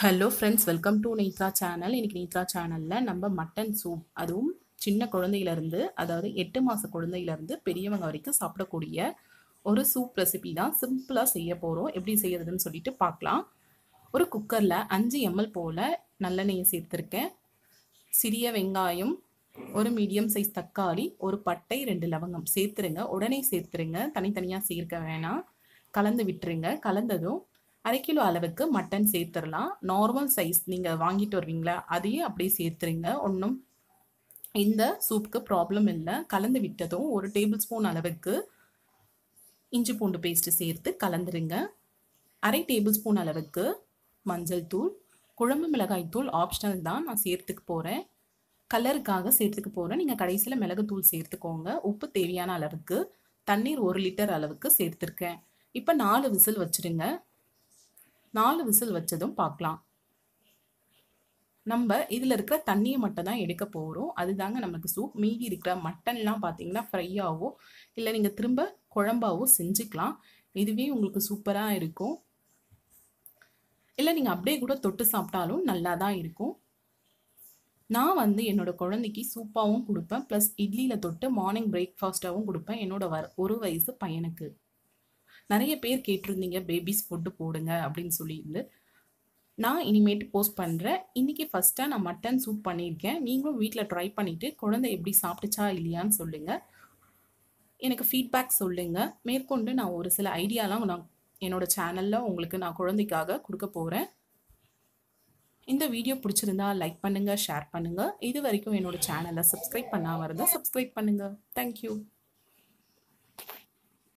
hello friends welcome to Neethra channel இன்றைக்கி நீத்ரா சேனலில் நம்ம மட்டன் சூப் அதுவும் சின்ன குழந்தையிலேருந்து அதாவது எட்டு மாத குழந்தையிலேருந்து பெரியவங்க வரைக்கும் சாப்பிடக்கூடிய ஒரு சூப் ரெசிபி தான் சிம்பிளாக செய்ய போகிறோம் எப்படி செய்யறதுன்னு சொல்லிட்டு பார்க்கலாம் ஒரு குக்கரில் அஞ்சு எம்எல் போல் நல்லெண்ணெயை சேர்த்துருக்கேன் சிறிய வெங்காயம் ஒரு மீடியம் சைஸ் தக்காளி ஒரு பட்டை ரெண்டு லவங்கம் சேர்த்துருங்க உடனே சேர்த்துருங்க தனித்தனியாக சேர்க்க வேணாம் கலந்து விட்டுருங்க கலந்ததும் அரை கிலோ அளவுக்கு மட்டன் சேர்த்துடலாம் நார்மல் சைஸ் நீங்கள் வாங்கிட்டு வருவீங்களா அதையே அப்படியே சேர்த்துருங்க ஒன்றும் இந்த சூப்புக்கு ப்ராப்ளம் இல்லை கலந்து விட்டதும் ஒரு டேபிள் ஸ்பூன் அளவுக்கு இஞ்சி பூண்டு பேஸ்ட்டு சேர்த்து கலந்துருங்க அரை டேபிள் ஸ்பூன் அளவுக்கு மஞ்சள் தூள் குழம்பு மிளகாய் தூள் ஆப்ஷனல் தான் நான் சேர்த்துக்க போகிறேன் கலருக்காக சேர்த்துக்க போகிறேன் நீங்கள் கடைசியில் மிளகுத்தூள் சேர்த்துக்கோங்க உப்பு தேவையான அளவுக்கு தண்ணீர் ஒரு லிட்டர் அளவுக்கு சேர்த்துருக்கேன் இப்போ நாலு விசில் வச்சுருங்க நாலு விசில் வச்சதும் பார்க்கலாம் நம்ம இதில் இருக்கிற தண்ணியை மட்டும் தான் எடுக்க போகிறோம் அதுதாங்க நமக்கு சூப் மீதி இருக்கிற மட்டன்லாம் பார்த்தீங்கன்னா ஃப்ரையாகவோ இல்லை நீங்கள் திரும்ப குழம்பாவோ செஞ்சுக்கலாம் இதுவே உங்களுக்கு சூப்பராக இருக்கும் இல்லை நீங்கள் அப்படியே கூட தொட்டு சாப்பிட்டாலும் நல்லா தான் இருக்கும் நான் வந்து என்னோடய குழந்தைக்கு சூப்பாகவும் கொடுப்பேன் ப்ளஸ் இட்லியில் தொட்டு மார்னிங் பிரேக்ஃபாஸ்ட்டாகவும் கொடுப்பேன் என்னோடய வர ஒரு வயசு பையனுக்கு நிறைய பேர் கேட்டிருந்தீங்க பேபிஸ் ஃபுட்டு போடுங்க அப்படின்னு சொல்லியிருந்து நான் இனிமேட்டு போஸ்ட் பண்ணுறேன் இன்றைக்கி ஃபஸ்ட்டாக நான் மட்டன் சூப் பண்ணியிருக்கேன் நீங்களும் வீட்டில் ட்ரை பண்ணிவிட்டு குழந்தை எப்படி சாப்பிட்டுச்சா இல்லையான்னு சொல்லுங்கள் எனக்கு ஃபீட்பேக் சொல்லுங்கள் மேற்கொண்டு நான் ஒரு சில ஐடியாலாம் நான் என்னோடய சேனலில் உங்களுக்கு நான் குழந்தைக்காக கொடுக்க போகிறேன் இந்த வீடியோ பிடிச்சிருந்தா லைக் பண்ணுங்கள் ஷேர் பண்ணுங்கள் இது வரைக்கும் என்னோடய சேனலை சப்ஸ்கிரைப் பண்ணாமல் இருந்தால் சப்ஸ்கிரைப் பண்ணுங்கள் தேங்க்யூ